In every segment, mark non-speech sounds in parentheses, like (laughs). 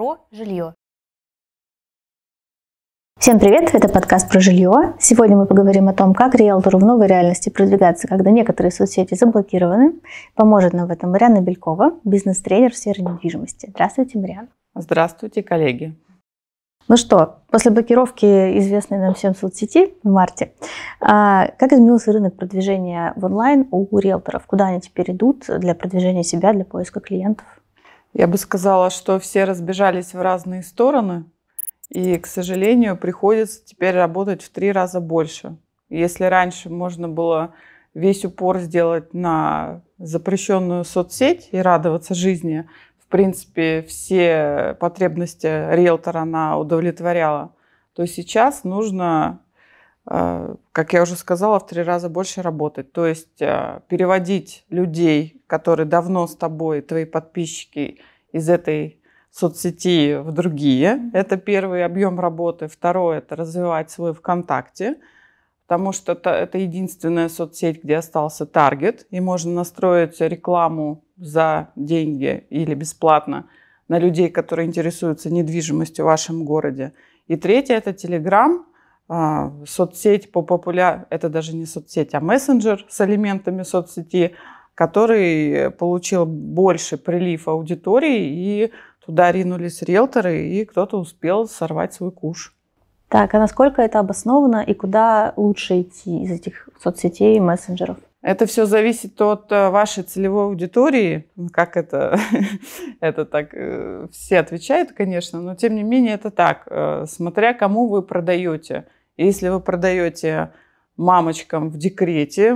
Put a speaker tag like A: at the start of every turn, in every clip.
A: про жилье. Всем привет, это подкаст про жилье. Сегодня мы поговорим о том, как риэлтору в новой реальности продвигаться, когда некоторые соцсети заблокированы. Поможет нам в этом Марьяна Белькова, бизнес-тренер в сфере
B: недвижимости.
A: Здравствуйте, Марьяна.
B: Здравствуйте, коллеги.
A: Ну что, после блокировки известной нам всем соцсети в марте, а, как изменился рынок продвижения в онлайн у риэлторов? Куда они теперь идут для продвижения себя, для поиска клиентов?
B: Я бы сказала, что все разбежались в разные стороны, и, к сожалению, приходится теперь работать в три раза больше. Если раньше можно было весь упор сделать на запрещенную соцсеть и радоваться жизни, в принципе, все потребности риэлтора она удовлетворяла, то сейчас нужно а, как я уже сказала, в три раза больше работать. То есть а, переводить людей, которые давно с тобой, твои подписчики из этой соцсети в другие. Это первый объем работы. Второе – это развивать свой ВКонтакте, потому что это, это единственная соцсеть, где остался таргет, и можно настроить рекламу за деньги или бесплатно на людей, которые интересуются недвижимостью в вашем городе. И третье – это Телеграм, а, соцсеть по популяр... это даже не соцсеть, а мессенджер с элементами соцсети, который получил больше прилив аудитории, и туда ринулись риэлторы, и кто-то успел сорвать свой куш.
A: Так, а насколько это обосновано и куда лучше идти из этих соцсетей и мессенджеров?
B: Это все зависит от э, вашей целевой аудитории, как это, (laughs) это так э, все отвечают, конечно, но тем не менее это так, э, смотря кому вы продаете. Если вы продаете мамочкам в декрете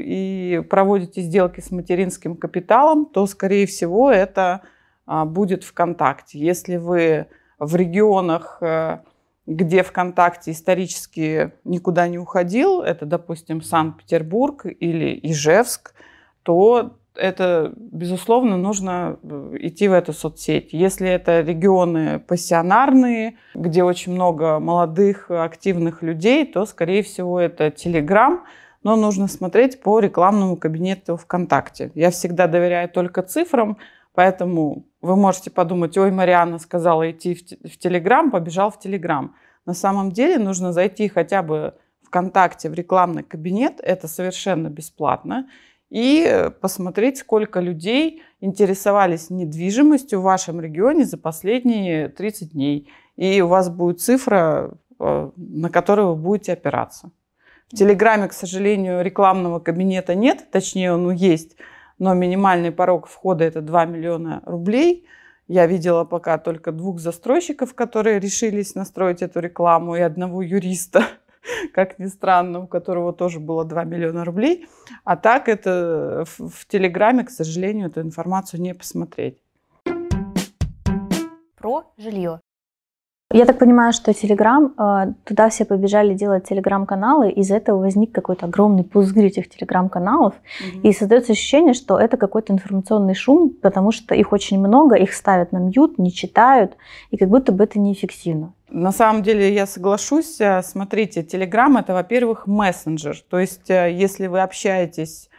B: и проводите сделки с материнским капиталом, то, скорее всего, это а, будет ВКонтакте. Если вы в регионах, э, где ВКонтакте исторически никуда не уходил, это, допустим, Санкт-Петербург или Ижевск, то это, безусловно, нужно э, идти в эту соцсеть. Если это регионы пассионарные, где очень много молодых, активных людей, то, скорее всего, это Телеграм, но нужно смотреть по рекламному кабинету ВКонтакте. Я всегда доверяю только цифрам, поэтому вы можете подумать, ой, Мариана сказала идти в Телеграм, побежал в Телеграм. На самом деле нужно зайти хотя бы ВКонтакте в рекламный кабинет, это совершенно бесплатно, и посмотреть, сколько людей интересовались недвижимостью в вашем регионе за последние 30 дней. И у вас будет цифра, э, на которую вы будете опираться. В Телеграме, к сожалению, рекламного кабинета нет, точнее он есть, но минимальный порог входа это 2 миллиона рублей. Я видела пока только двух застройщиков, которые решились настроить эту рекламу, и одного юриста – (laughs) как ни странно, у которого тоже было 2 миллиона рублей. А так это в, э, в Телеграме, к сожалению, эту информацию не посмотреть.
A: Про жилье. Я так понимаю, что Телеграм, э, туда все побежали делать Телеграм-каналы, из-за этого возник какой-то огромный пузырь этих Телеграм-каналов, mm-hmm. и создается ощущение, что это какой-то информационный шум, потому что их очень много, их ставят на мьют, не читают, и как будто бы это неэффективно.
B: На самом деле я соглашусь. Э, смотрите, Телеграм – это, во-первых, мессенджер. То есть э, если вы общаетесь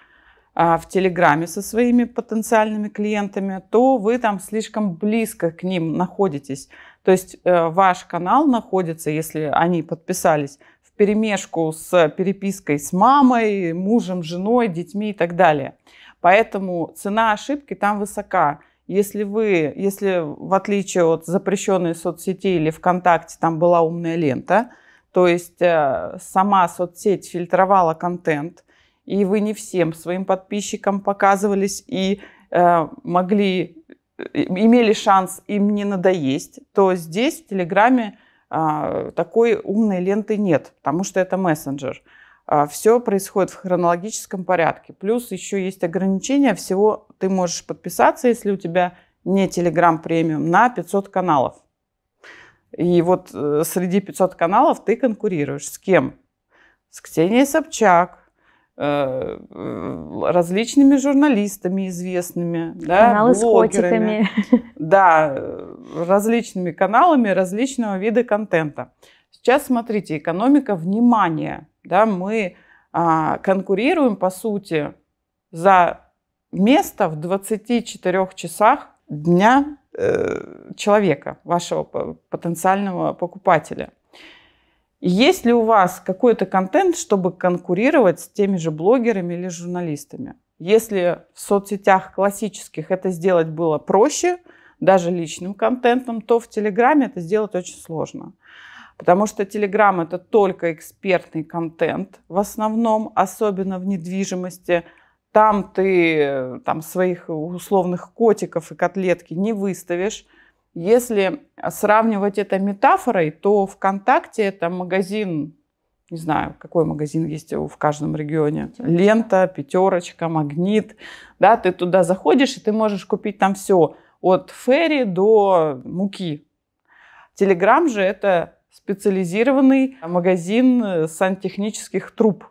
B: а, в Телеграме со своими потенциальными клиентами, то вы там слишком близко к ним находитесь. То есть э, ваш канал находится, если они подписались, в перемешку с перепиской с мамой, мужем, женой, детьми и так далее. Поэтому цена ошибки там высока. Если вы, если в отличие от запрещенной соцсети или ВКонтакте там была умная лента, то есть э, сама соцсеть фильтровала контент, и вы не всем своим подписчикам показывались и э, могли имели шанс им не надоесть, то здесь в Телеграме а, такой умной ленты нет, потому что это мессенджер. А, Все происходит в хронологическом порядке. Плюс еще есть ограничения всего. Ты можешь подписаться, если у тебя не Telegram премиум, на 500 каналов. И вот э, среди 500 каналов ты конкурируешь. С кем? С Ксенией Собчак, Э, различными журналистами известными, да, Каналы блогерами, с (laughs) да, различными каналами различного вида контента. Сейчас смотрите, экономика внимания, да, мы а, конкурируем по сути за место в 24 часах дня э, человека, вашего потенциального покупателя. Есть ли у вас какой-то контент, чтобы конкурировать с теми же блогерами или журналистами? Если в соцсетях классических это сделать было проще, даже личным контентом, то в Телеграме это сделать очень сложно. Потому что Телеграм это только экспертный контент, в основном, особенно в недвижимости. Там ты э, там, своих условных котиков и котлетки не выставишь. Если сравнивать это метафорой, то ВКонтакте это магазин, не знаю, какой магазин есть в каждом регионе. Лента, пятерочка, магнит. Да, ты туда заходишь, и ты можешь купить там все. От ферри до муки. Телеграм же это специализированный магазин сантехнических труб.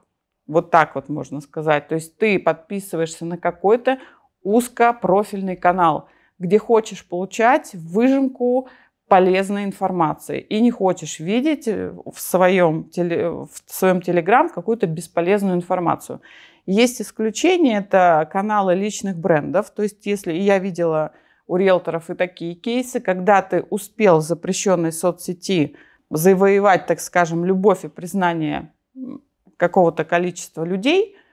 B: Вот так вот можно сказать. То есть ты подписываешься на какой-то узкопрофильный канал – где хочешь получать выжимку полезной информации и не хочешь видеть э, в своем, теле, в своем Телеграм какую-то бесполезную информацию. Есть исключения, это каналы личных брендов. То есть если я видела у риэлторов и такие кейсы, когда ты успел в запрещенной соцсети завоевать, так скажем, любовь и признание какого-то количества людей –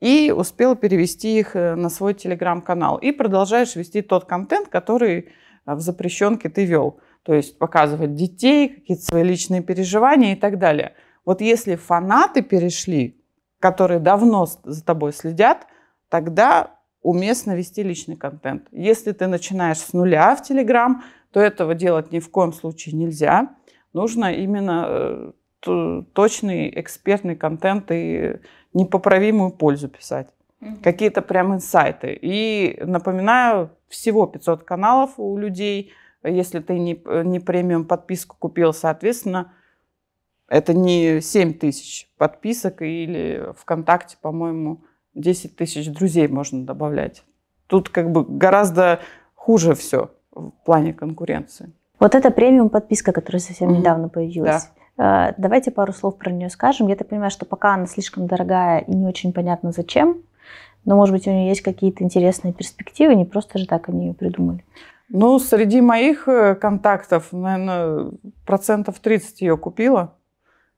B: и успел перевести их э, на свой телеграм-канал. И продолжаешь вести тот контент, который э, в запрещенке ты вел. То есть показывать детей, какие-то свои личные переживания и так далее. Вот если фанаты перешли, которые давно за тобой следят, тогда уместно вести личный контент. Если ты начинаешь с нуля в Телеграм, то этого делать ни в коем случае нельзя. Нужно именно э, точный экспертный контент и непоправимую пользу писать. mm Какие-то прям инсайты. И напоминаю, всего 500 каналов у людей. Если ты не, не премиум подписку купил, соответственно, это не 7 тысяч подписок или ВКонтакте, по-моему, 10 тысяч друзей можно добавлять. Тут как бы гораздо хуже все в плане конкуренции.
A: Вот эта премиум подписка, которая совсем угу. недавно
B: появилась. Да.
A: Э, давайте пару слов про нее скажем. Я так понимаю, что пока она слишком дорогая и не очень понятно зачем, но, может быть, у нее есть какие-то интересные перспективы, не просто же так они ее придумали.
B: Ну, среди моих э, контактов, наверное, процентов 30 ее купила.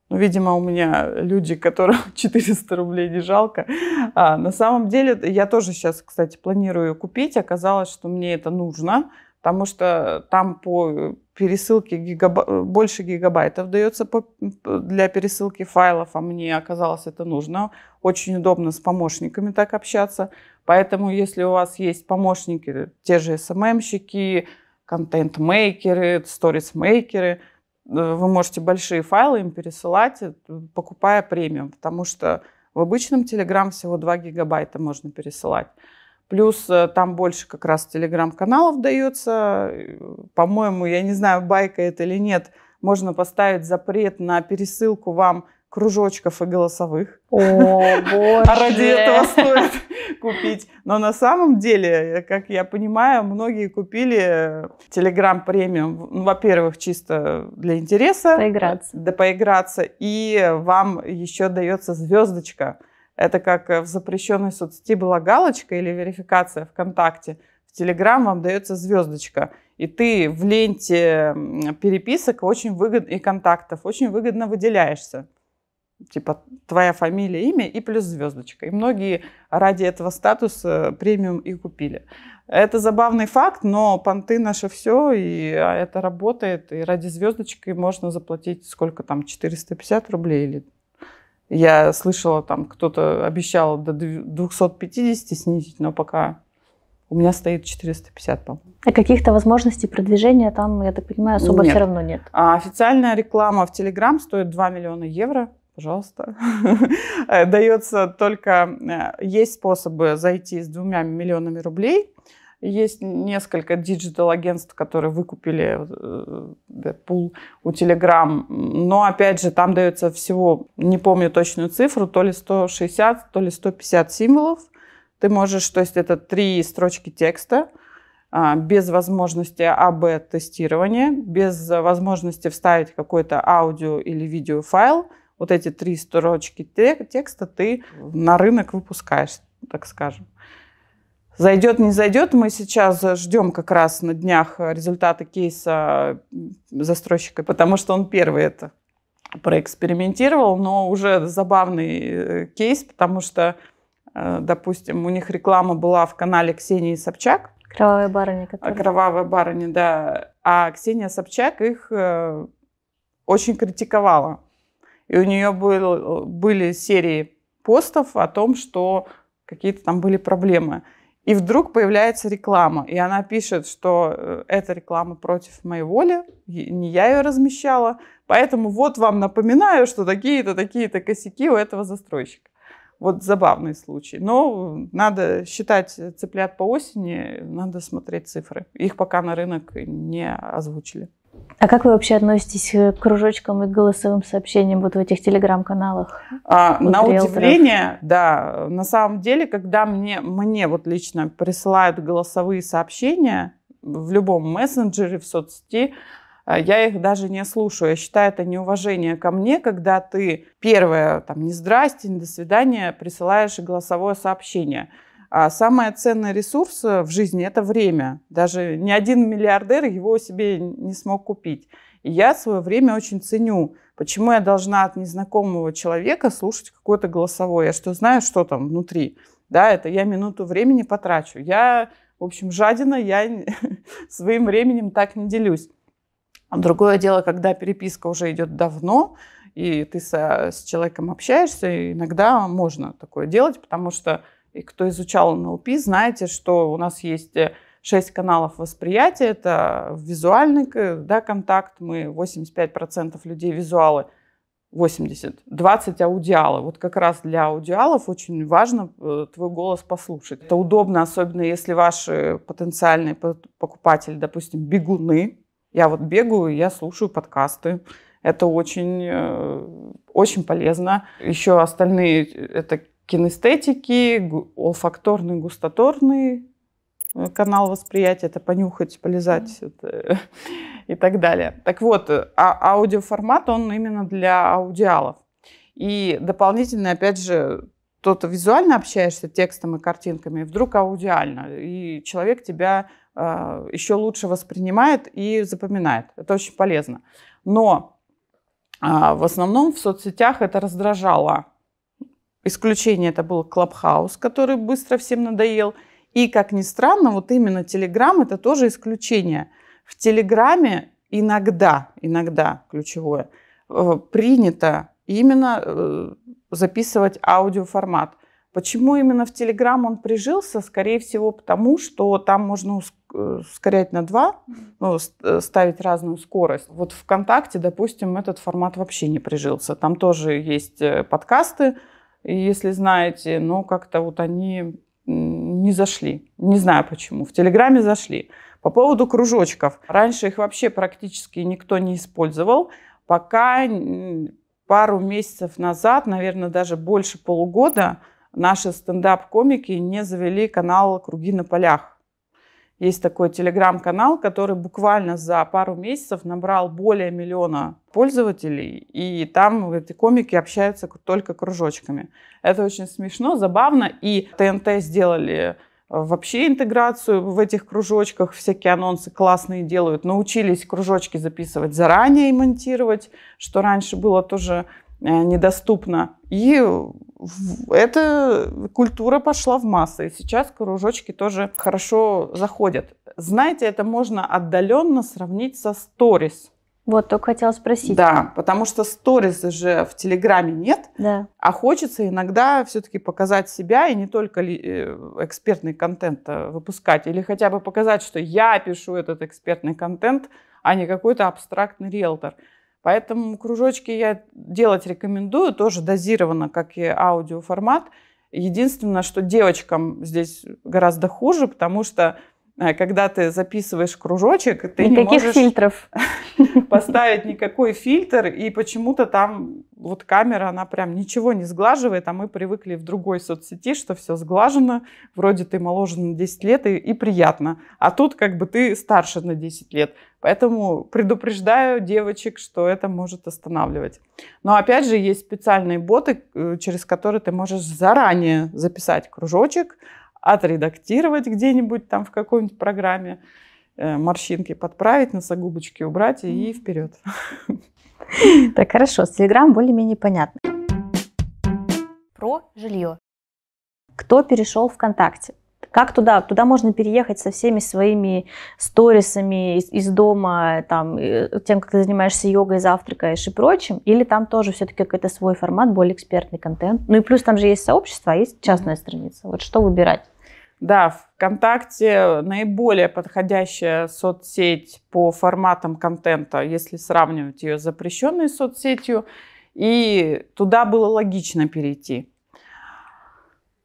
B: Ну, видимо, у меня люди, которым 400 (laughs) рублей не жалко. А, на самом деле, я тоже сейчас, кстати, планирую купить. Оказалось, что мне это нужно, потому что там по э, пересылке гигаб... Э, больше гигабайтов дается по... для пересылки файлов, а мне оказалось это нужно. Очень удобно с помощниками так общаться. Поэтому, если у вас есть помощники, э, те же SMM-щики, эм контент-мейкеры, сторис-мейкеры, вы можете большие файлы им пересылать, покупая премиум, потому что в обычном Telegram всего 2 гигабайта можно пересылать. Плюс э, там больше как раз телеграм-каналов дается. По-моему, я не знаю, байка это или нет, можно поставить запрет на пересылку вам кружочков и голосовых. О, боже! (laughs) А ради этого стоит купить. Но на самом деле, как я понимаю, многие купили э, Telegram премиум, ну, во-первых, чисто для интереса. Поиграться. Да, поиграться. И вам еще дается звездочка – это как э, в запрещенной соцсети была галочка или верификация ВКонтакте. В Телеграм вам дается звездочка. И ты в ленте переписок очень выгод... и контактов очень выгодно выделяешься. Типа твоя фамилия, имя и плюс звездочка. И многие ради этого статуса премиум и купили. Это забавный факт, но понты наше все, и а, это работает. И ради звездочки можно заплатить сколько там, 450 рублей или я слышала, там кто-то обещал до 250 снизить, но пока у меня стоит 450, по-моему.
A: А каких-то возможностей продвижения там, я так понимаю, особо нет. все равно нет?
B: А официальная реклама в Telegram стоит 2 миллиона евро. Пожалуйста. (laughs) Э, Дается только... Э, есть способы зайти с двумя миллионами рублей есть несколько диджитал-агентств, которые выкупили э, пул у Telegram. Но, опять же, там дается всего, не помню точную цифру, то ли 160, то ли 150 символов. Ты можешь, то есть это три строчки текста, а, без возможности АБ-тестирования, без возможности вставить какой-то аудио или видеофайл, вот эти три строчки текста ты на рынок выпускаешь, так скажем. Зайдет, не зайдет. Мы сейчас ждем как раз на днях результаты кейса застройщика, потому что он первый это проэкспериментировал, но уже забавный э, кейс, потому что, э, допустим, у них реклама была в канале Ксении Собчак. Кровавая барыня. Которая... А, кровавая барыня, да. А Ксения Собчак их э, очень критиковала. И у нее был, были серии постов о том, что какие-то там были проблемы. И вдруг появляется реклама, и она пишет, что э, эта реклама против моей воли, не я ее размещала, поэтому вот вам напоминаю, что такие-то, такие-то косяки у этого застройщика. Вот забавный случай. Но надо считать цыплят по осени, надо смотреть цифры. Их пока на рынок не озвучили.
A: А как вы вообще относитесь э, к кружочкам и голосовым сообщениям вот в этих телеграм-каналах?
B: А, на риэлторов? удивление, да. На самом деле, когда мне, мне вот лично присылают голосовые сообщения в любом мессенджере, в соцсети, э, я их даже не слушаю. Я считаю это неуважение ко мне, когда ты первое, там, не здрасте, не до свидания, присылаешь голосовое сообщение – а самый ценный ресурс э, в жизни – это время. Даже ни один миллиардер его себе не смог купить. И я свое время очень ценю. Почему я должна от незнакомого человека слушать какое-то голосовое? Я что, знаю, что там внутри? Да, это я минуту времени потрачу. Я, в общем, жадина, я (laughs) своим временем так не делюсь. Другое дело, когда переписка уже идет давно, и ты со, с человеком общаешься, иногда можно такое делать, потому что и кто изучал НЛП, знаете, что у нас есть э, шесть каналов восприятия. Это визуальный да, контакт, мы 85% людей визуалы, 80, 20 аудиалы. Вот как раз для аудиалов очень важно э, твой голос послушать. Это удобно, особенно если ваши э, потенциальные покупатели, допустим, бегуны. Я вот бегаю, я слушаю подкасты. Это очень, очень полезно. Еще остальные, это кинестетики, олфакторный, густоторный э, канал восприятия, это понюхать, полезать это, (laughs) и так далее. Так вот, э, а аудиоформат, он именно для аудиалов. И дополнительно, опять же, то-то визуально общаешься текстом и картинками, и вдруг аудиально, и человек тебя э, а, еще лучше воспринимает и запоминает. Это очень полезно. Но э, в основном в соцсетях это раздражало Исключение это был Клабхаус, который быстро всем надоел. И, как ни странно, вот именно Телеграм – это тоже исключение. В Телеграме иногда, иногда, ключевое, э, принято именно э, записывать аудиоформат. Почему именно в Телеграм он прижился? Скорее всего, потому что там можно э, ускорять на два, ну, ставить разную скорость. Вот ВКонтакте, допустим, этот формат вообще не прижился. Там тоже есть подкасты, если знаете, но как-то вот они не зашли. Не знаю почему. В Телеграме зашли. По поводу кружочков. Раньше их вообще практически никто не использовал, пока пару месяцев назад, наверное, даже больше полугода, наши стендап-комики не завели канал «Круги на полях». Есть такой телеграм-канал, который буквально за пару месяцев набрал более миллиона пользователей, и там эти комики общаются только кружочками. Это очень смешно, забавно, и ТНТ сделали э, вообще интеграцию в этих кружочках, всякие анонсы классные делают. Научились кружочки записывать заранее и монтировать, что раньше было тоже Э, недоступно. И эта культура пошла в массы. И сейчас кружочки тоже хорошо заходят. Знаете, это можно отдаленно сравнить со сторис. Вот, только хотела спросить. Да, потому что сторис же в Телеграме нет, да. а хочется иногда все-таки показать себя и не только э, экспертный контент э, выпускать, или хотя бы показать, что я пишу этот экспертный контент, а не какой-то абстрактный риэлтор. Поэтому кружочки я делать рекомендую, тоже дозированно, как и аудиоформат. Единственное, что девочкам здесь гораздо хуже, потому что э, когда ты записываешь кружочек, ты Никаких не можешь фильтров. (laughs) поставить никакой фильтр, и почему-то там вот камера, она прям ничего не сглаживает, а мы привыкли в другой соцсети, что все сглажено, вроде ты моложе на 10 лет и, и приятно, а тут как бы ты старше на 10 лет. Поэтому предупреждаю девочек, что это может останавливать. Но опять же, есть специальные боты, э, через которые ты можешь заранее записать кружочек, отредактировать где-нибудь там в какой-нибудь программе, э, морщинки подправить, носогубочки убрать и, и вперед. (laughs)
A: Так, хорошо, с Телеграм более-менее понятно.
B: Про жилье.
A: Кто перешел ВКонтакте? Как туда? Туда можно переехать со всеми своими сторисами из, из дома, там, э, тем, как ты занимаешься йогой, завтракаешь и прочим, или там тоже все-таки какой-то свой формат, более экспертный контент. Ну и плюс там же есть сообщество, а есть частная mm-hmm. страница. Вот что
B: выбирать? Да, ВКонтакте наиболее подходящая соцсеть по форматам контента, если сравнивать ее с запрещенной соцсетью, и туда было логично перейти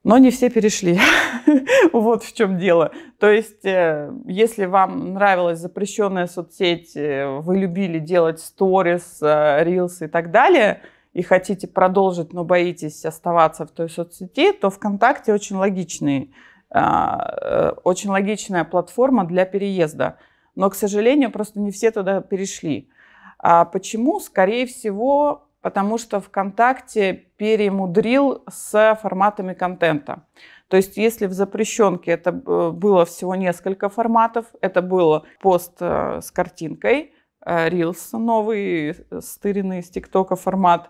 B: но не все перешли. (laughs) вот в чем дело. То есть, э, если вам нравилась запрещенная соцсеть, э, вы любили делать сторис, э, рилсы и так далее, и хотите продолжить, но боитесь оставаться в той соцсети, то ВКонтакте очень логичный, а, очень логичная платформа для переезда. Но, к сожалению, просто не все туда перешли. А почему? Скорее всего, потому что ВКонтакте перемудрил с форматами контента. То есть если в запрещенке это э, было всего несколько форматов, это был пост э, с картинкой, Reels э, новый, стыренный из ТикТока формат,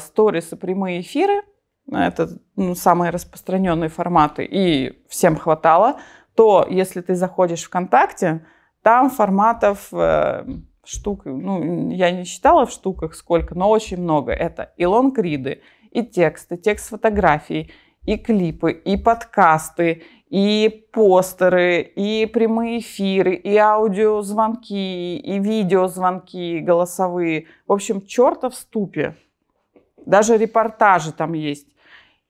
B: сторис и прямые эфиры, это ну, самые распространенные форматы, и всем хватало, то если ты заходишь ВКонтакте, там форматов штук, ну, я не считала в штуках сколько, но очень много. Это и лонгриды, и тексты, текст фотографий, и клипы, и подкасты, и постеры, и прямые эфиры, и аудиозвонки, и видеозвонки голосовые. В общем, черта в ступе. Даже репортажи там есть.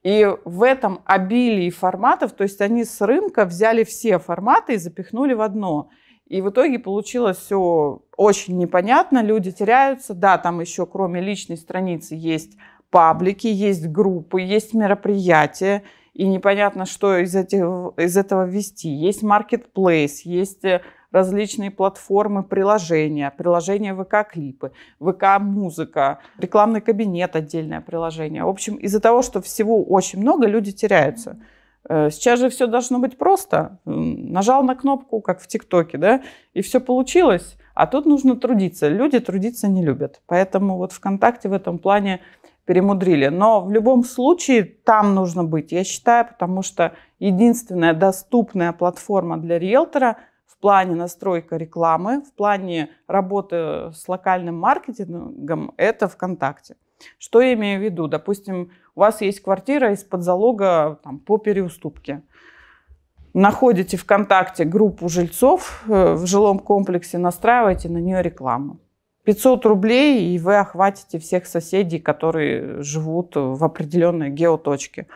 B: И в этом обилии форматов, то есть они с рынка взяли все форматы и запихнули в одно. И в итоге получилось все очень непонятно, люди теряются. Да, там еще кроме личной страницы есть паблики, есть группы, есть мероприятия, и непонятно, что из, этих, из этого вести. Есть маркетплейс, есть э, различные платформы, приложения, приложения ВК-клипы, ВК-музыка, рекламный кабинет, отдельное приложение. В общем, из-за того, что всего очень много, люди теряются. Э, сейчас же все должно быть просто. Нажал на кнопку, как в ТикТоке, да, и все получилось. А тут нужно трудиться. Люди трудиться не любят. Поэтому вот ВКонтакте в этом плане перемудрили. Но в любом случае там нужно быть, я считаю, потому что единственная доступная платформа для риэлтора в плане настройка рекламы, в плане работы с локальным маркетингом – это ВКонтакте. Что я имею в виду? Допустим, у вас есть квартира из-под залога там, по переуступке. Находите ВКонтакте группу жильцов э, в жилом комплексе, настраиваете на нее рекламу. 500 рублей, и вы охватите всех соседей, которые живут в определенной геоточке.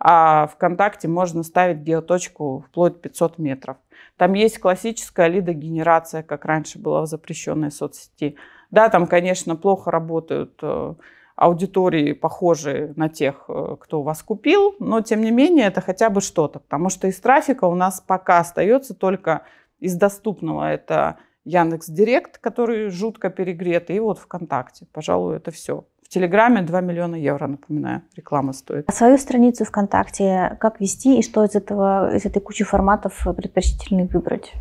B: А ВКонтакте можно ставить геоточку вплоть 500 метров. Там есть классическая лидогенерация, как раньше была в запрещенной соцсети. Да, там, конечно, плохо работают э, аудитории похожи на тех, э, кто вас купил, но тем не менее это хотя бы что-то, потому что из трафика у нас пока остается только из доступного. Это Яндекс Директ, который жутко перегрет, и вот ВКонтакте. Пожалуй, это все. В Телеграме 2 миллиона евро, напоминаю, реклама стоит. А
A: свою страницу ВКонтакте как вести и что из, этого, из этой кучи форматов предпочтительно выбрать?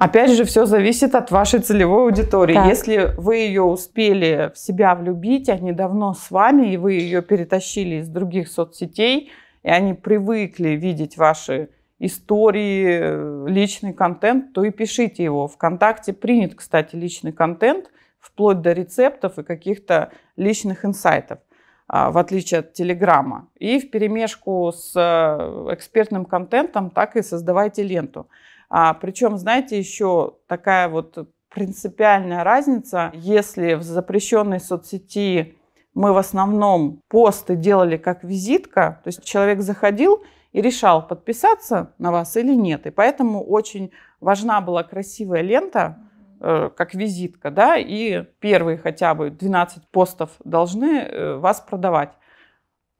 B: Опять же, все зависит от вашей целевой аудитории. Так. Если вы ее успели в себя влюбить, они давно с вами, и вы ее перетащили из других соцсетей, и они привыкли видеть ваши истории, э, личный контент, то и пишите его. Вконтакте принят, кстати, личный контент, вплоть до рецептов и каких-то личных инсайтов а, в отличие от Телеграма. И в перемешку с э, экспертным контентом так и создавайте ленту. А, причем, знаете, еще такая вот принципиальная разница, если в запрещенной соцсети мы в основном посты делали как визитка, то есть человек заходил и решал, подписаться на вас или нет. И поэтому очень важна была красивая лента, э, как визитка, да, и первые хотя бы 12 постов должны э, вас продавать.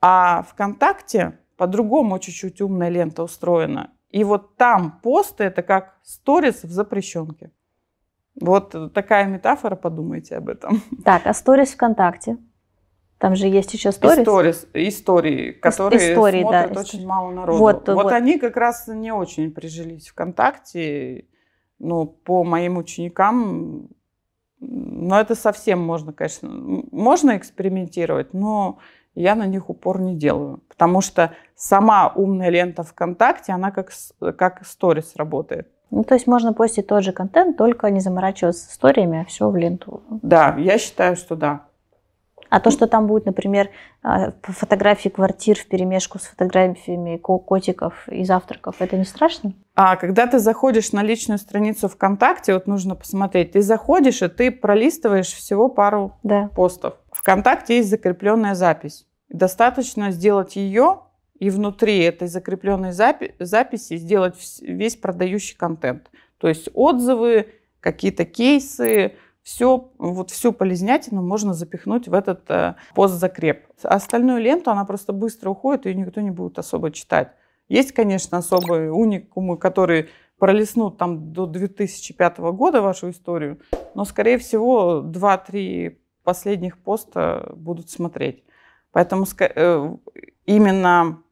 B: А ВКонтакте по-другому чуть-чуть умная лента устроена. И вот там посты это как сторис в запрещенке. Вот такая метафора, подумайте об этом.
A: (laughs) Так, а сторис ВКонтакте? Там
B: же есть еще сторис. Сторис истории, которые истории, смотрят да, очень истории. мало народу. Вот, э, вот, вот они как раз не очень прижились ВКонтакте. Ну, по моим ученикам, но это совсем можно, конечно, можно экспериментировать, но я на них упор не делаю. Потому что сама умная лента ВКонтакте, она как, как сторис работает.
A: Ну, то есть можно постить тот же контент, только не заморачиваться историями, а все в ленту.
B: Да, я считаю, что да.
A: А то, что там будет, например, а, фотографии квартир в перемешку с фотографиями котиков и
B: завтраков, это не страшно? А когда ты заходишь на личную страницу ВКонтакте, вот нужно посмотреть, ты заходишь и ты пролистываешь всего пару да. постов. ВКонтакте есть закрепленная запись. Достаточно сделать ее и внутри этой закрепленной запи- записи сделать весь продающий контент. То есть отзывы, какие-то кейсы, все, вот всю полезнятину можно запихнуть в этот э, закреп. Остальную ленту, она просто быстро уходит, ее никто не будет особо читать. Есть, конечно, особые уникумы, которые пролистнут там до 2005 года вашу историю, но, скорее всего, 2-3 последних поста будут смотреть. Поэтому э, именно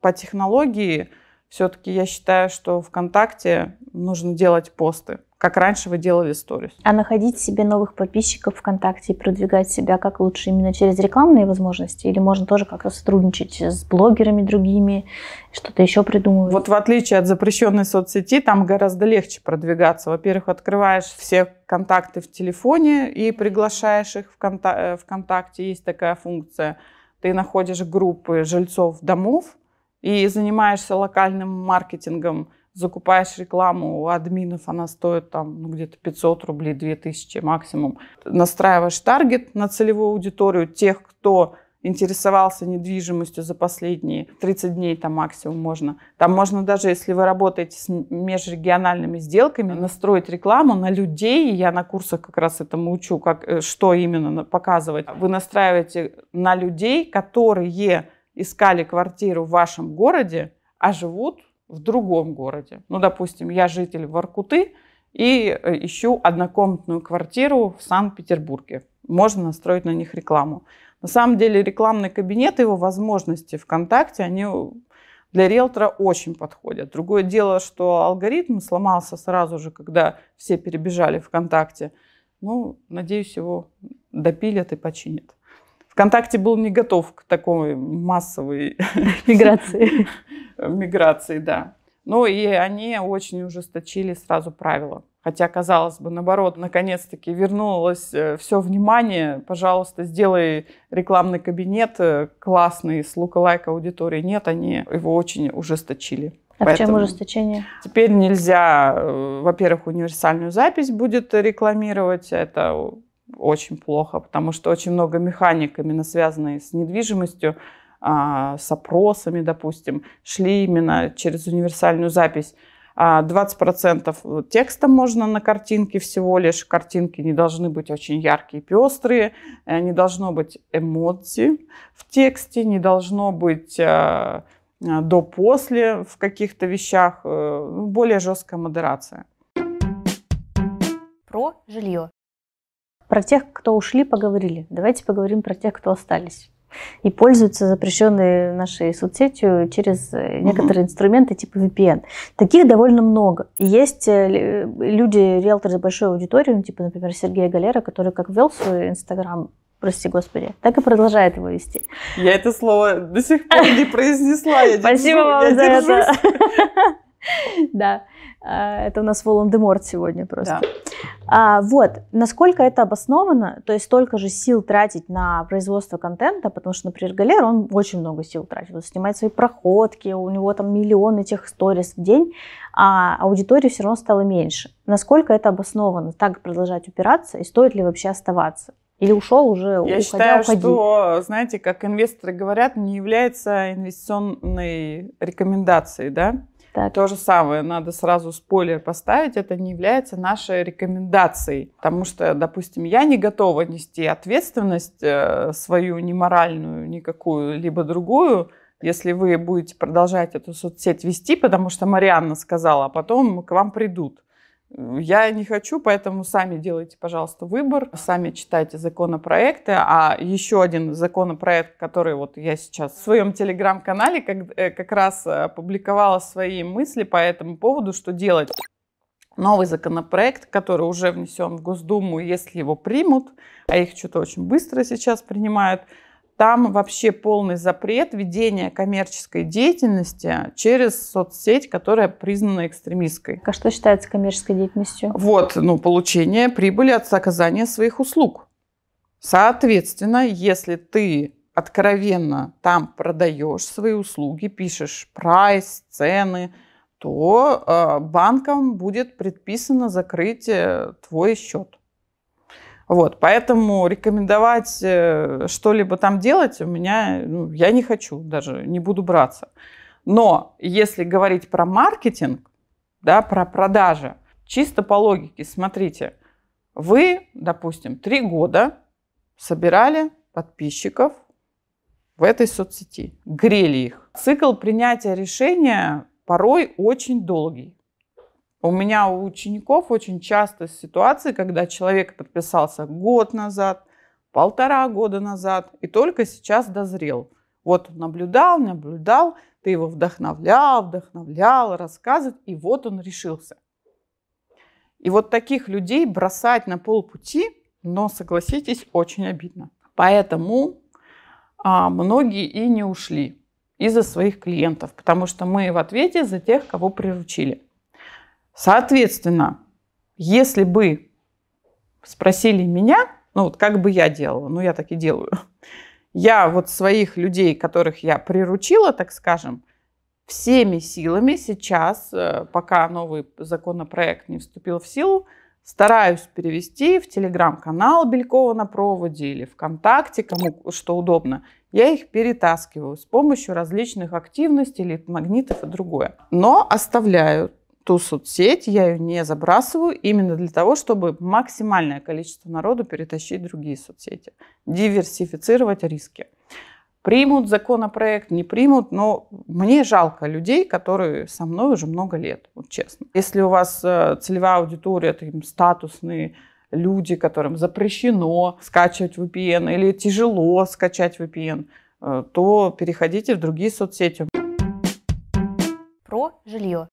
B: по технологии все-таки я считаю, что ВКонтакте нужно делать посты, как раньше вы делали сторис.
A: А находить себе новых подписчиков ВКонтакте и продвигать себя как лучше именно через рекламные
B: возможности? Или можно тоже как-то сотрудничать с блогерами другими, что-то еще придумывать? Вот в отличие от запрещенной соцсети, там гораздо легче продвигаться. Во-первых, открываешь все контакты в телефоне и приглашаешь их в э, ВКонтакте. Есть такая функция – ты находишь группы жильцов домов и занимаешься локальным маркетингом, закупаешь рекламу у админов, она стоит там ну, где-то 500 рублей, 2000 максимум. Настраиваешь таргет на целевую аудиторию, тех, кто интересовался недвижимостью за последние 30 дней, там максимум можно. Там можно даже, если вы работаете с межрегиональными сделками, настроить рекламу на людей. Я на курсах как раз этому учу, как, э, что именно показывать. Вы настраиваете на людей, которые искали квартиру в вашем городе, а живут в другом городе. Ну, допустим, я житель Воркуты и э, ищу однокомнатную квартиру в Санкт-Петербурге. Можно настроить на них рекламу. На самом деле рекламный кабинет, его возможности ВКонтакте, они для риэлтора очень подходят. Другое дело, что алгоритм сломался сразу же, когда все перебежали ВКонтакте. Ну, надеюсь, его допилят и починят. ВКонтакте был не готов к такой массовой (laughs) миграции. (laughs) Миграции, да. Ну и они очень ужесточили сразу правила. Хотя, казалось бы, наоборот, наконец-таки вернулось э, все внимание. Пожалуйста, сделай рекламный кабинет э, классный с лука лукалайк аудиторией. Нет, они его очень ужесточили. А Поэтому в чем
A: ужесточение?
B: Теперь нельзя, э, во-первых, универсальную запись будет рекламировать. Это очень плохо, потому что очень много механик, именно связанные с недвижимостью, а, с опросами, допустим, шли именно через универсальную запись. 20% а э, текста можно на картинке всего лишь. Картинки не должны быть очень яркие, пестрые, э, не должно быть эмоций в тексте, не должно быть э, до-после в каких-то вещах, ну, более жесткая модерация.
A: Про жилье. Про тех, кто ушли, поговорили. Давайте поговорим про тех, кто остались и пользуются запрещенной нашей соцсетью через э, некоторые угу. инструменты типа VPN. Таких довольно много. Есть э, люди, риэлторы за большой аудиторией, ну, типа, например, Сергея Галера, который как ввел свой Инстаграм прости господи, так и продолжает его вести.
B: Я это слово до сих пор не произнесла. Спасибо вам за это.
A: (laughs) Да. Э, это у нас Волан-де-Морт сегодня просто. Да. А, вот, насколько это обосновано, то есть столько же сил тратить на производство контента, потому что, например, Галер, он очень много сил тратит, он снимает свои проходки, у него там миллионы тех сторис в день, а аудитории все равно стало меньше. Насколько это обосновано, так продолжать упираться, и стоит ли вообще оставаться? Или ушел уже, Я уходя, считаю, уходи.
B: что, знаете, как инвесторы говорят, не является инвестиционной рекомендацией, да? Так. То же самое, надо сразу спойлер поставить, это не является нашей рекомендацией, потому что, допустим, я не готова нести ответственность э, свою не моральную никакую, либо другую, если вы будете продолжать эту соцсеть вести, потому что Марианна сказала, а потом к вам придут. Э, я не хочу, поэтому сами делайте, пожалуйста, выбор, сами читайте законопроекты. А еще один законопроект, который вот я сейчас в своем телеграм-канале как, э, как раз э, опубликовала свои мысли по этому поводу, что делать. Новый законопроект, который уже внесен в Госдуму, если его примут, а их что-то очень быстро сейчас принимают – там вообще полный запрет ведения коммерческой деятельности через соцсеть, которая признана экстремистской. А что считается коммерческой деятельностью? Вот, ну, получение прибыли от оказания своих услуг. Соответственно, если ты откровенно там продаешь свои услуги, пишешь прайс, цены, то э, банкам будет предписано закрыть э, твой счет. Вот, поэтому рекомендовать э, что-либо там делать у меня, ну, я не хочу даже, не буду браться. Но если говорить про маркетинг, да, про продажи, чисто по логике, смотрите, вы, допустим, три года собирали подписчиков в этой соцсети, грели их. Цикл принятия решения порой очень долгий. У меня у учеников очень часто ситуации, когда человек подписался год назад, полтора года назад и только сейчас дозрел. Вот наблюдал, наблюдал, ты его вдохновлял, вдохновлял, рассказывал, и вот он решился. И вот таких людей бросать на полпути, но, согласитесь, очень обидно. Поэтому а, многие и не ушли из-за своих клиентов, потому что мы в ответе за тех, кого приручили. Соответственно, если бы спросили меня, ну вот как бы я делала, ну я так и делаю, я вот своих людей, которых я приручила, так скажем, всеми силами сейчас, э, пока новый законопроект не вступил в силу, стараюсь перевести в телеграм-канал Белькова на проводе или ВКонтакте, кому что удобно. Я их перетаскиваю с помощью различных активностей, лид-магнитов и другое. Но оставляю ту соцсеть, я ее не забрасываю именно для того, чтобы максимальное количество народу перетащить в другие соцсети, диверсифицировать риски. Примут законопроект, не примут, но мне жалко людей, которые со мной уже много лет, вот честно. Если у вас э, целевая аудитория, это им статусные люди, которым запрещено скачивать VPN или тяжело скачать VPN, э, то переходите в другие соцсети.
A: Про жилье.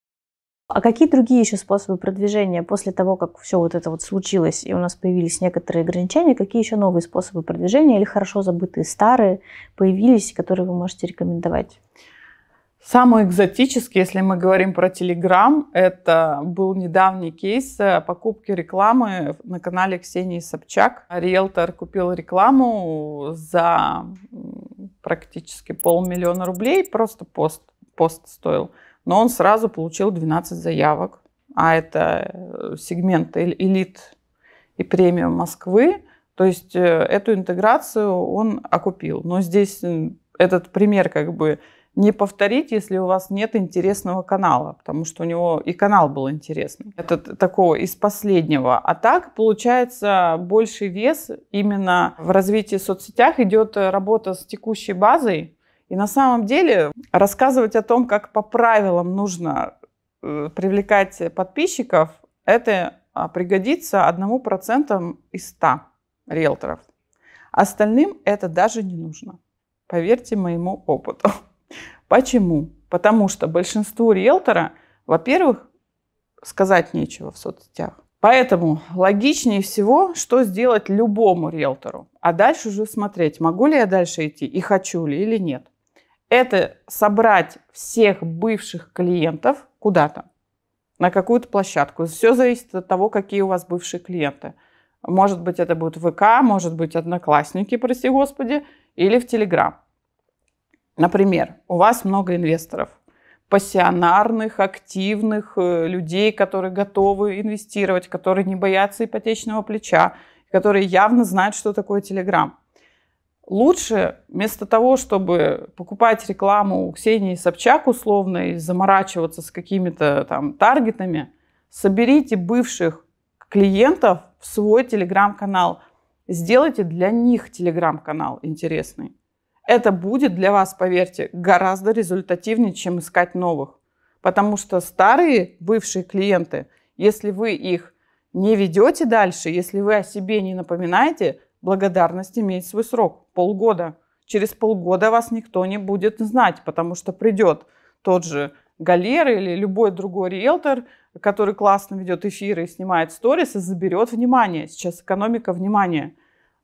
A: А какие другие еще способы продвижения после того, как все вот это вот случилось, и у нас появились некоторые ограничения, какие еще новые способы продвижения или хорошо забытые старые появились, которые вы можете рекомендовать?
B: Самый экзотический, если мы говорим про Телеграм, это был недавний кейс э, покупки рекламы на канале Ксении Собчак. Риэлтор купил рекламу за практически полмиллиона рублей, просто пост, пост стоил но он сразу получил 12 заявок, а это э, сегмент элит и премиум Москвы, то есть э, эту интеграцию он окупил. Но здесь этот пример как бы не повторить, если у вас нет интересного канала, потому что у него и канал был интересный. Это такого из последнего. А так, получается, больший вес именно в развитии соцсетях идет э, работа с текущей базой, и на самом деле рассказывать о том, как по правилам нужно э, привлекать подписчиков, это а, пригодится одному процентам из 100 риэлторов. Остальным это даже не нужно. Поверьте моему опыту. (laughs) Почему? Потому что большинству риэлтора, во-первых, сказать нечего в соцсетях. Поэтому логичнее всего, что сделать любому риэлтору. А дальше уже смотреть, могу ли я дальше идти и хочу ли или нет это собрать всех бывших клиентов куда-то, на какую-то площадку. Все зависит от того, какие у вас бывшие клиенты. Может быть, это будет ВК, может быть, одноклассники, прости господи, или в Телеграм. Например, у вас много инвесторов, пассионарных, активных э, людей, которые готовы инвестировать, которые не боятся ипотечного плеча, которые явно знают, что такое Телеграм. Лучше вместо того, чтобы покупать рекламу у Ксении Собчак условно и заморачиваться с какими-то там таргетами, соберите бывших клиентов в свой телеграм-канал. Сделайте для них телеграм-канал интересный. Это будет для вас, поверьте, гораздо результативнее, чем искать новых. Потому что старые бывшие клиенты, если вы их не ведете дальше, если вы о себе не напоминаете – благодарность имеет свой срок – полгода. Через полгода вас никто не будет знать, потому что придет тот же Галер или любой другой риэлтор, который классно ведет эфиры и снимает сторис, и заберет внимание. Сейчас экономика внимания.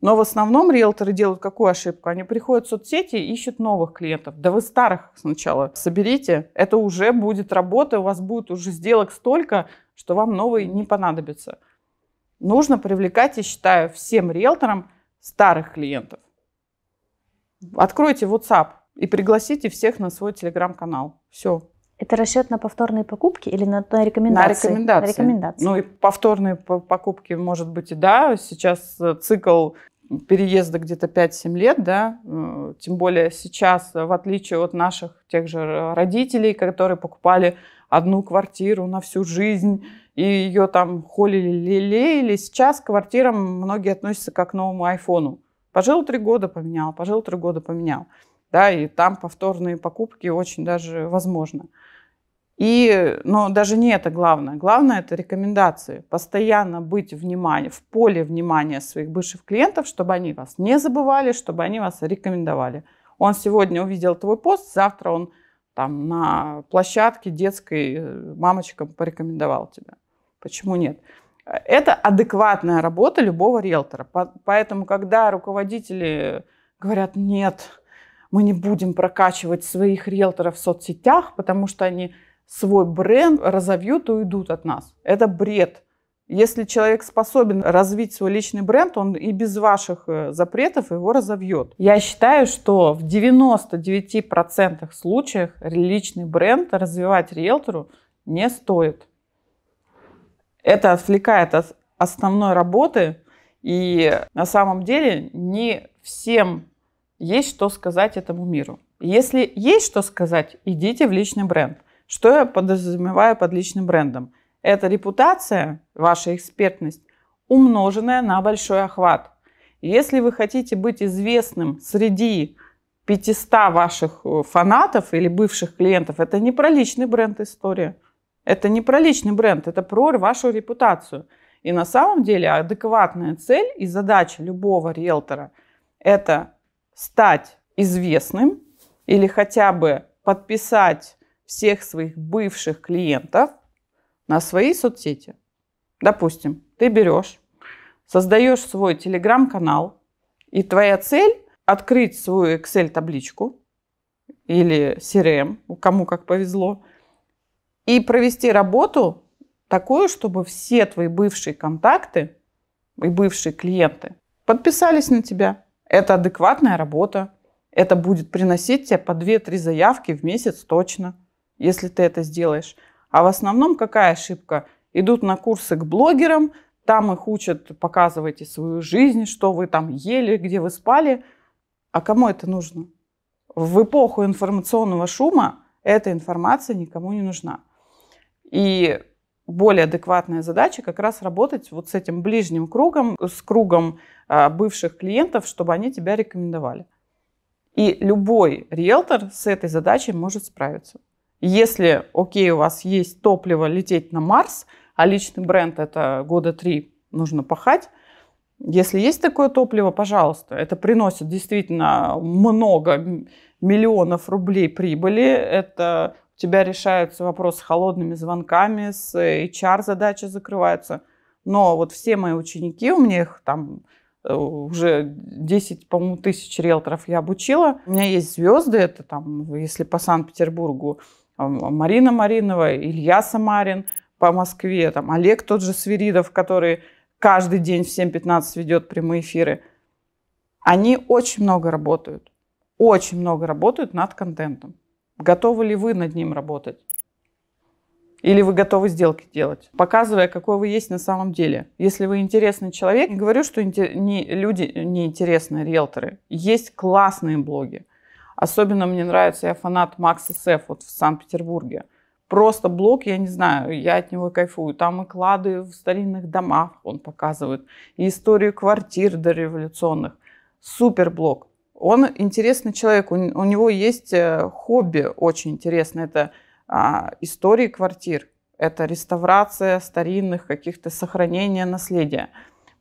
B: Но в основном риэлторы делают какую ошибку? Они приходят в соцсети и ищут новых клиентов. Да вы старых сначала соберите. Это уже будет работа, у вас будет уже сделок столько, что вам новые не понадобятся нужно привлекать, я считаю, всем риэлторам старых клиентов. Откройте WhatsApp и пригласите всех на свой телеграм-канал. Все.
A: Это расчет на повторные покупки или на, на рекомендации? На рекомендации. рекомендации. Ну и
B: повторные покупки, может быть, и да. Сейчас э, цикл переезда где-то 5-7 лет, да, э, тем более сейчас, э, в отличие от наших тех же родителей, которые покупали одну квартиру на всю жизнь и ее там холили, лелеяли. Сейчас к квартирам многие относятся как к новому айфону. Пожил три года, поменял, пожил три года, поменял. Да, и там повторные покупки очень даже возможно. И, но даже не это главное. Главное – это рекомендации. Постоянно быть внимание, в поле внимания своих бывших клиентов, чтобы они вас не забывали, чтобы они вас рекомендовали. Он сегодня увидел твой пост, завтра он там на площадке детской э, мамочкам порекомендовал тебя. Почему нет? Это адекватная работа любого риэлтора. Поэтому, когда руководители говорят, нет, мы не будем прокачивать своих риэлторов в соцсетях, потому что они свой бренд разовьют и уйдут от нас. Это бред. Если человек способен развить свой личный бренд, он и без ваших э, запретов его разовьет. Я считаю, что в 99% случаев личный бренд развивать риэлтору не стоит. Это отвлекает от основной работы, и на самом деле не всем есть что сказать этому миру. Если есть что сказать, идите в личный бренд. Что я подразумеваю под личным брендом? Это репутация, ваша экспертность, умноженная на большой охват. Если вы хотите быть известным среди 500 ваших э, фанатов или бывших клиентов, это не про личный бренд история – это не про личный бренд, это про вашу репутацию. И на самом деле адекватная цель и задача любого риэлтора – это стать известным или хотя бы подписать всех своих бывших клиентов на свои соцсети. Допустим, ты берешь, создаешь свой телеграм-канал, и твоя цель – открыть свою Excel-табличку или CRM, эм, кому как повезло, и провести работу такую, чтобы все твои бывшие контакты и бывшие клиенты подписались на тебя. Это адекватная работа. Это будет приносить тебе по 2-3 заявки в месяц точно, если ты это сделаешь. А в основном какая ошибка? Идут на курсы к блогерам, там их учат, показывайте свою жизнь, что вы там ели, где вы спали. А кому это нужно? В эпоху информационного шума эта информация никому не нужна. И более адекватная задача как раз работать вот с этим ближним кругом, с кругом а, бывших клиентов, чтобы они тебя рекомендовали. И любой риэлтор с этой задачей может справиться. Если, окей, у вас есть топливо лететь на Марс, а личный бренд это года три нужно пахать, если есть такое топливо, пожалуйста, это приносит действительно много миллионов рублей прибыли, это тебя решаются вопросы холодными звонками, с э, HR-задачи закрываются. Но вот все мои ученики, у меня их там э, уже 10, по-моему, тысяч риэлторов я обучила. У меня есть звезды, это там, если по Санкт-Петербургу, Марина Маринова, Илья Самарин, по Москве, там Олег тот же Свиридов, который каждый день в 7.15 ведет прямые эфиры. Они очень много работают, очень много работают над контентом. Готовы ли вы над ним работать? Или вы готовы сделки делать, показывая, какой вы есть на самом деле. Если вы интересный человек, не говорю, что не, люди неинтересные, риэлторы. Есть классные блоги. Особенно мне нравится, я фанат Макса Сеф вот в Санкт-Петербурге. Просто блог, я не знаю, я от него кайфую. Там и клады в старинных домах он показывает, и историю квартир дореволюционных. Супер блог. Он интересный человек, у, него есть э, хобби очень интересное. Это а, истории квартир, это реставрация старинных каких-то, сохранения наследия.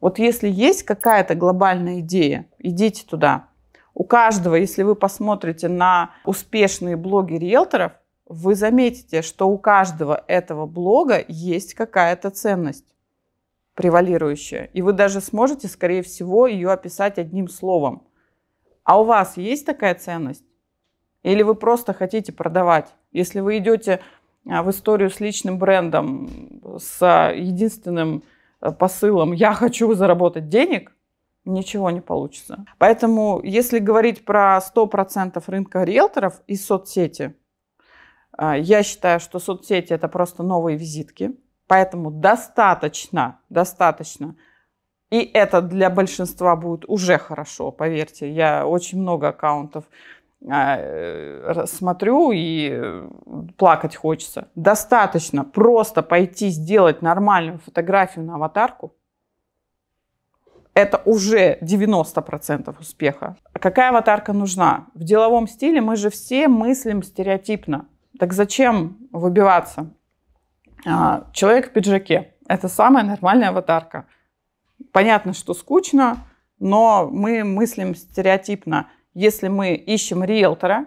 B: Вот если есть какая-то глобальная идея, идите туда. У каждого, если вы посмотрите на успешные блоги риэлторов, вы заметите, что у каждого этого блога есть какая-то ценность превалирующая. И вы даже сможете, скорее всего, ее описать одним словом. А у вас есть такая ценность? Или вы просто хотите продавать? Если вы идете а, в историю с личным брендом, с а, единственным э, посылом «я хочу заработать денег», ничего не получится. Поэтому, если говорить про 100% рынка риэлторов и соцсети, а, я считаю, что соцсети – это просто новые визитки. Поэтому достаточно, достаточно – и это для большинства будет уже хорошо, поверьте. Я очень много аккаунтов а, э, смотрю и э, плакать хочется. Достаточно просто пойти сделать нормальную фотографию на аватарку. Это уже 90% успеха. А какая аватарка нужна? В деловом стиле мы же все мыслим стереотипно. Так зачем выбиваться? А, человек в пиджаке. Это самая нормальная аватарка – Понятно, что скучно, но мы мыслим стереотипно. Если мы ищем риэлтора,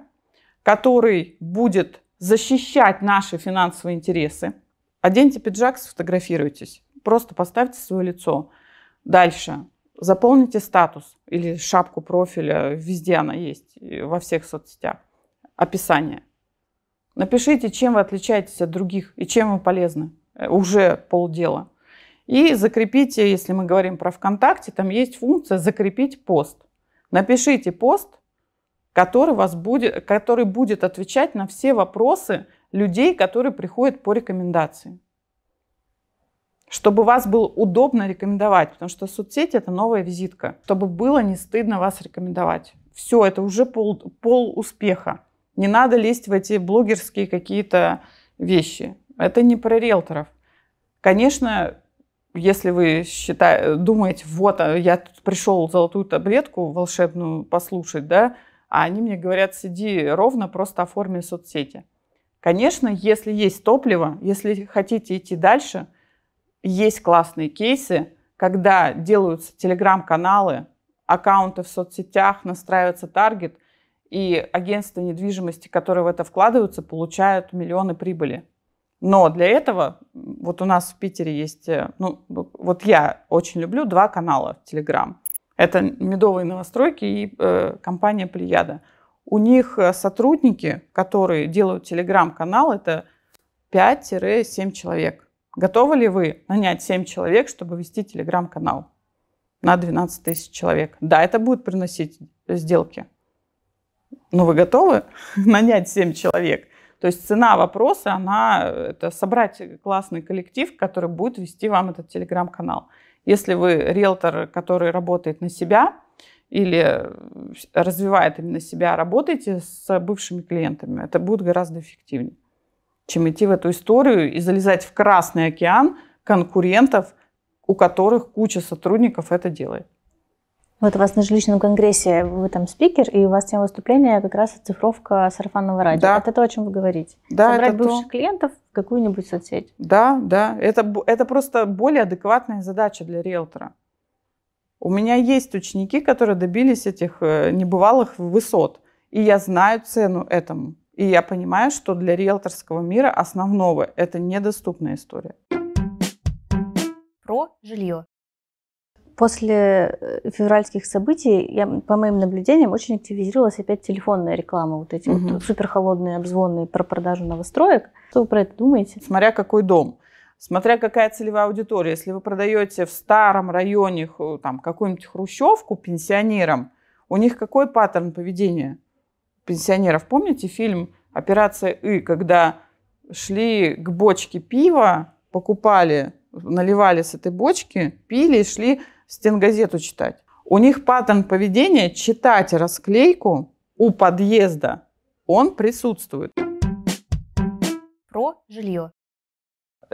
B: который будет защищать наши финансовые интересы, оденьте пиджак, сфотографируйтесь, просто поставьте свое лицо. Дальше заполните статус или шапку профиля, везде она есть, во всех соцсетях, описание. Напишите, чем вы отличаетесь от других и чем вы полезны. Э, уже полдела. И закрепите, э, если мы говорим про ВКонтакте, там есть функция «закрепить пост». Напишите пост, который, вас будет, который будет отвечать на все вопросы людей, которые приходят по рекомендации. Чтобы вас было удобно рекомендовать, потому что соцсети это новая визитка. Чтобы было не стыдно вас рекомендовать. Все, это уже пол, пол успеха. Не надо лезть в эти блогерские какие-то вещи. Это не про риэлторов. Конечно, если вы считаете, думаете, вот, а я пришел золотую таблетку волшебную послушать, да, а они мне говорят, сиди ровно, просто оформи соцсети. Конечно, если есть топливо, если хотите идти дальше, есть классные кейсы, когда делаются телеграм-каналы, аккаунты в соцсетях, настраивается таргет, и агентства недвижимости, которые в это вкладываются, получают миллионы прибыли. Но для этого вот у нас в Питере есть, э, ну, вот я очень люблю два канала в Телеграм. Это «Медовые новостройки» и э, компания «Плеяда». У них э, сотрудники, которые делают Телеграм-канал, это 5-7 человек. Готовы ли вы нанять 7 человек, чтобы вести Телеграм-канал на 12 тысяч человек? Да, это будет приносить сделки. Но вы готовы (laughs) нанять 7 человек? То есть цена вопроса, она э, это собрать классный коллектив, который будет вести вам этот телеграм-канал. Если вы риэлтор, который работает на себя или э, развивает именно себя, работаете с бывшими клиентами, это будет гораздо эффективнее, чем идти в эту историю и залезать в Красный океан конкурентов, у которых куча сотрудников это делает.
A: Вот у вас на жилищном конгрессе вы там спикер, и у вас тема выступления как раз оцифровка
B: сарафанного радио. Да. Это о чем вы говорите. Да, Собрать это бывших то. клиентов в какую-нибудь соцсеть. Да, да. Это, это просто более адекватная задача для риэлтора. У меня есть ученики, которые добились этих э, небывалых высот. И я знаю цену этому. И я понимаю, что для риэлторского мира основного это недоступная история.
A: Про жилье после э, февральских событий, я, по моим наблюдениям, очень активизировалась опять телефонная реклама. Вот эти угу. вот суперхолодные обзвоны про продажу новостроек. Что вы про это думаете? Смотря
B: какой дом. Смотря какая целевая аудитория. Если вы продаете в старом районе там, какую-нибудь хрущевку пенсионерам, у них какой паттерн поведения пенсионеров? Помните фильм «Операция И», когда шли к бочке пива, покупали, наливали с этой бочки, пили и шли стенгазету читать. У них паттерн поведения читать расклейку у подъезда. Он присутствует. Про жилье.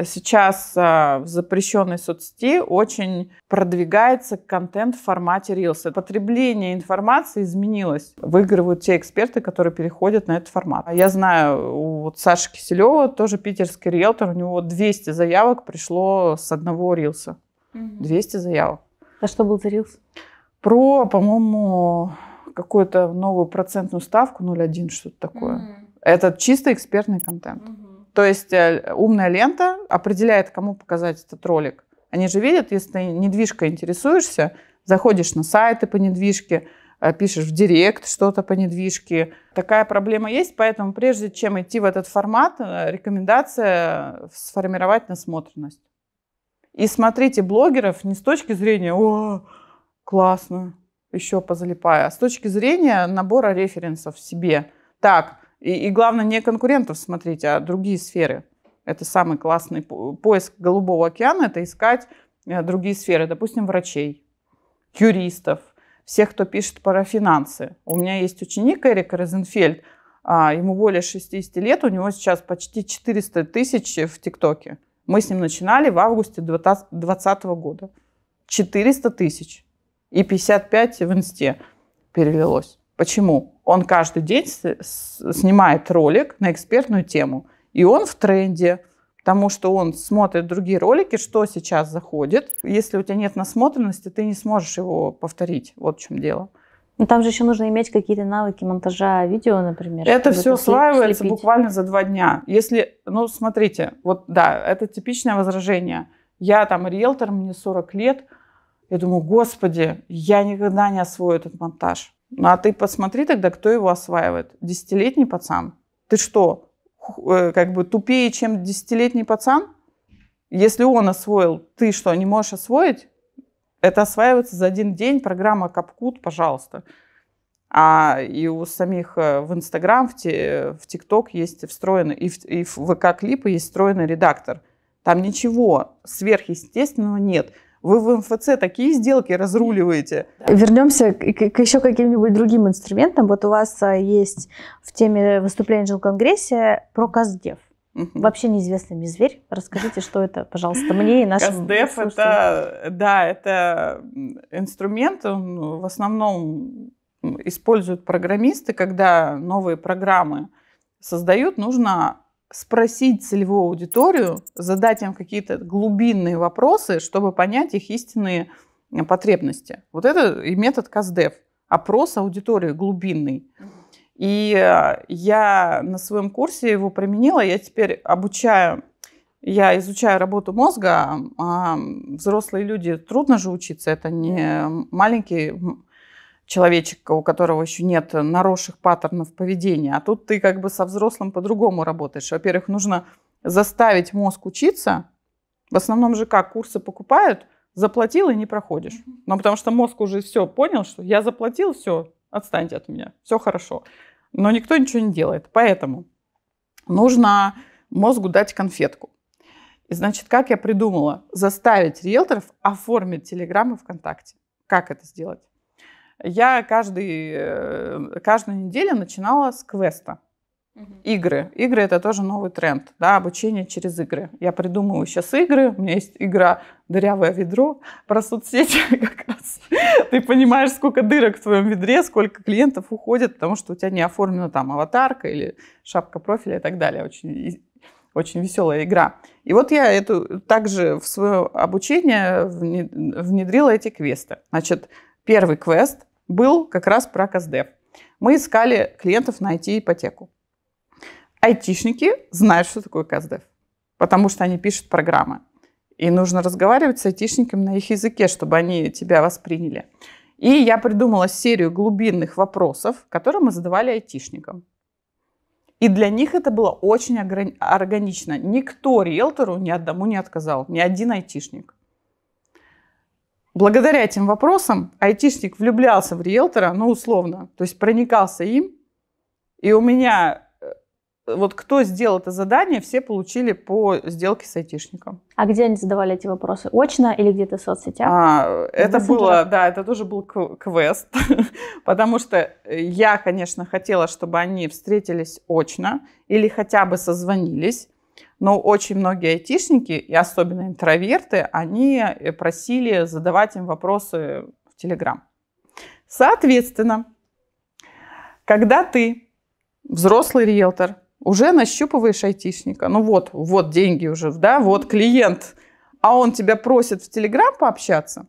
B: Сейчас а, в запрещенной соцсети очень продвигается контент в формате Reels. Потребление информации изменилось. Выигрывают те эксперты, которые переходят на этот формат. А я знаю, у Саши Киселева, тоже питерский риэлтор, у него 200 заявок пришло с одного Рилса. 200 заявок. А что был за рилс? Про, по-моему, какую-то новую процентную ставку 0,1, что-то такое. Mm-hmm. Это чисто экспертный контент. Mm-hmm. То есть э, умная лента определяет, кому показать этот ролик. Они же видят, если ты недвижкой интересуешься, заходишь на сайты по недвижке, э, пишешь в директ что-то по недвижке. Такая проблема есть, поэтому прежде чем идти в этот формат, э, рекомендация сформировать насмотренность. И смотрите блогеров не с точки зрения «О, классно, еще позалипая», а с точки зрения набора референсов себе. Так, и, и главное, не конкурентов смотреть, а другие сферы. Это самый классный поиск Голубого океана, это искать э, другие сферы, допустим, врачей, юристов, всех, кто пишет про финансы. У меня есть ученик Эрик Розенфельд, а, ему более 60 лет, у него сейчас почти 400 тысяч в ТикТоке. Мы с ним начинали в августе 2020 года. 400 тысяч и 55 в инсте перелилось. Почему? Он каждый день снимает ролик на экспертную тему. И он в тренде, потому что он смотрит другие ролики, что сейчас заходит. Если у тебя нет насмотренности, ты не сможешь его повторить. Вот в чем дело. Ну,
A: там же еще нужно иметь какие-то навыки монтажа видео, например. Это все осваивается буквально
B: за два дня. Если, ну, смотрите, вот да, это типичное возражение. Я там риэлтор, мне 40 лет. Я думаю, господи, я никогда не освою этот монтаж. Ну, а ты посмотри тогда, кто его осваивает. Десятилетний пацан. Ты что, э, как бы тупее, чем десятилетний пацан? Если он освоил, ты что, не можешь освоить? Это осваивается за один день, программа Капкут, пожалуйста. А и у самих э, в Инстаграм, в ТикТок есть встроенный, и в, в ВК-клипы есть встроенный редактор. Там ничего сверхъестественного нет. Вы в МФЦ такие сделки разруливаете.
A: Вернемся к, к еще каким-нибудь другим инструментам. Вот у вас э, есть в теме выступления в Конгрессе про КАЗДЕВ. Угу. Вообще неизвестный мне зверь. Расскажите, что это, пожалуйста, мне и нашим Каздеф это,
B: да, это инструмент, он в основном используют программисты, когда новые программы создают, нужно спросить целевую аудиторию, задать им какие-то глубинные вопросы, чтобы понять их истинные потребности. Вот это и метод КАЗДЕФ. Опрос аудитории глубинный. И а, я на своем курсе его применила. Я теперь обучаю, я изучаю работу мозга. А взрослые люди, трудно же учиться. Это не маленький человечек, у которого еще нет наросших паттернов поведения. А тут ты как бы со взрослым по-другому работаешь. Во-первых, нужно заставить мозг учиться. В основном же как? Курсы покупают, заплатил и не проходишь. Но ну, потому что мозг уже все понял, что я заплатил, все, отстаньте от меня, все хорошо. Но никто ничего не делает. Поэтому нужно мозгу дать конфетку. И значит, как я придумала? Заставить риэлторов оформить телеграммы ВКонтакте. Как это сделать? Я каждый, э, каждую неделю начинала с квеста. Игры. Игры это тоже новый тренд, да, обучение через игры. Я придумываю сейчас игры, у меня есть игра «Дырявое ведро» про соцсети (laughs) как раз. Ты понимаешь, сколько дырок в твоем ведре, сколько клиентов уходит, потому что у тебя не оформлена там аватарка или шапка профиля и так далее. Очень, очень веселая игра. И вот я эту, также в свое обучение внедрила эти квесты. Значит, первый квест был как раз про КСДФ. Мы искали клиентов найти ипотеку айтишники знают, что такое КАЗДЕФ, потому что они пишут программы. И нужно разговаривать с айтишниками на их языке, чтобы они тебя восприняли. И я придумала серию глубинных вопросов, которые мы задавали айтишникам. И для них это было очень органично. Никто риэлтору ни одному не отказал, ни один айтишник. Благодаря этим вопросам айтишник влюблялся в риэлтора, ну, условно, то есть проникался им. И у меня вот кто сделал это задание, все получили по сделке с айтишником.
A: А где они задавали эти вопросы? Очно или где-то в соцсетях? А,
B: это было, да, это тоже был квест, (laughs) потому что я, конечно, хотела, чтобы они встретились очно или хотя бы созвонились, но очень многие айтишники, и особенно интроверты, они э, просили задавать им вопросы в Телеграм. Соответственно, когда ты, взрослый риэлтор, уже нащупываешь айтишника. Ну вот, вот деньги уже, да, вот клиент. А он тебя просит в Телеграм пообщаться.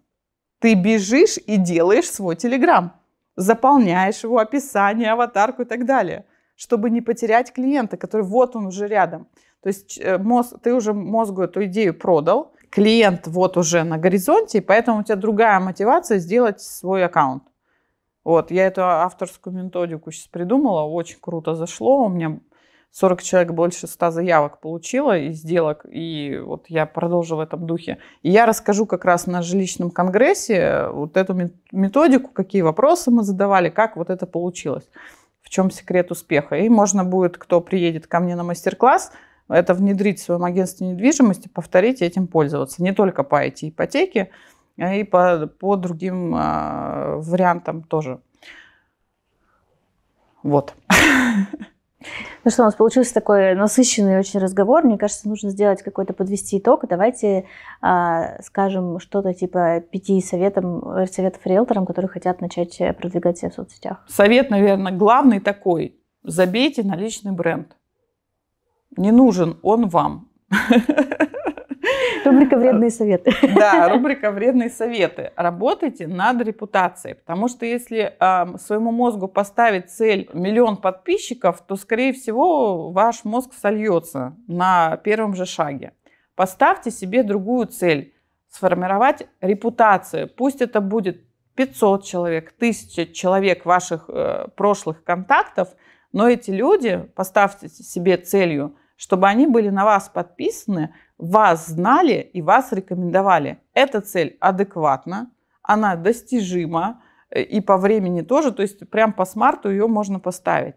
B: Ты бежишь и делаешь свой Телеграм. Заполняешь его описание, аватарку и так далее, чтобы не потерять клиента, который вот он уже рядом. То есть э, мозг, ты уже мозгу эту идею продал, клиент вот уже на горизонте, и поэтому у тебя другая мотивация сделать свой аккаунт. Вот, я эту авторскую методику сейчас придумала, очень круто зашло, у меня 40 человек больше 100 заявок получила и сделок, и вот я продолжу в этом духе. И я расскажу как раз на жилищном конгрессе э, вот эту методику, какие вопросы мы задавали, как вот это получилось, в чем секрет успеха. И можно будет, кто приедет ко мне на мастер-класс, это внедрить в своем агентстве недвижимости, повторить и этим пользоваться. Не только по эти ипотеке, а и по, по другим э, вариантам тоже. Вот. (laughs)
A: Ну что, у нас получился такой насыщенный очень разговор. Мне кажется, нужно сделать какой-то подвести итог. Давайте э, скажем что-то типа пяти советам, э,
B: советов риэлторам, которые хотят начать э, продвигать себя в соцсетях. Совет, наверное, главный такой. Забейте на личный бренд. Не нужен он вам. (laughs)
A: Рубрика «Вредные советы».
B: (laughs) Да, рубрика «Вредные советы». Работайте над репутацией, потому что если своему мозгу поставить цель миллион подписчиков, то, скорее всего, ваш мозг сольется на первом же шаге. Поставьте себе другую цель – сформировать репутацию. Пусть это будет 500 человек, 1000 человек ваших э, прошлых контактов, но эти люди, поставьте себе целью, чтобы они были на вас подписаны – вас знали и вас рекомендовали. Эта цель адекватна, она достижима э, и по времени тоже, то есть прям по смарту ее можно поставить.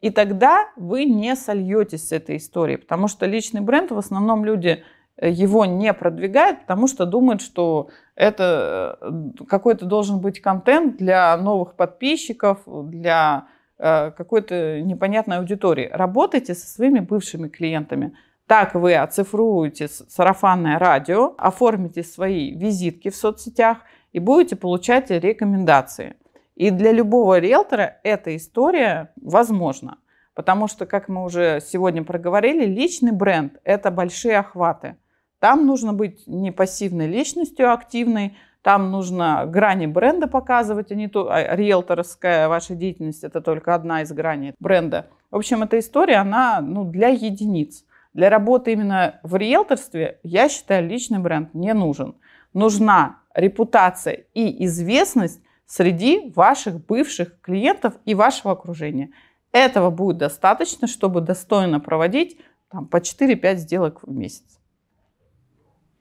B: И тогда вы не сольетесь с этой историей, потому что личный бренд в основном люди э, его не продвигают, потому что думают, что это э, какой-то должен быть контент для новых подписчиков, для какой-то непонятной аудитории. Работайте со своими бывшими клиентами, так вы оцифруете сарафанное радио, оформите свои визитки в соцсетях и будете получать рекомендации. И для любого риэлтора эта история возможна. Потому что, как мы уже сегодня проговорили, личный бренд – это большие охваты. Там нужно быть не пассивной личностью, а активной. Там нужно грани бренда показывать, а не то а риэлторская ваша деятельность – это только одна из граней бренда. В общем, эта история, она ну, для единиц. Для работы именно в риэлторстве, я считаю, личный бренд не нужен. Нужна репутация и известность среди ваших бывших клиентов и вашего окружения. Этого будет достаточно, чтобы достойно проводить там, по 4-5 сделок в месяц.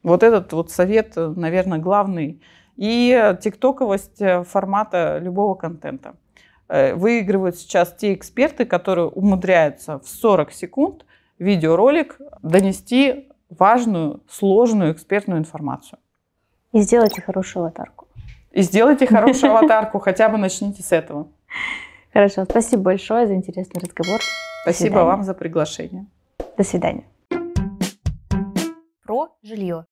B: Вот этот вот совет, наверное, главный. И тиктоковость э, формата любого контента. Э, выигрывают сейчас те эксперты, которые умудряются в 40 секунд видеоролик донести важную, сложную экспертную информацию.
A: И сделайте хорошую аватарку.
B: И сделайте хорошую аватарку, хотя бы начните с этого.
A: Хорошо, спасибо большое за интересный разговор. Спасибо вам за
B: приглашение. До свидания.
A: Про жилье.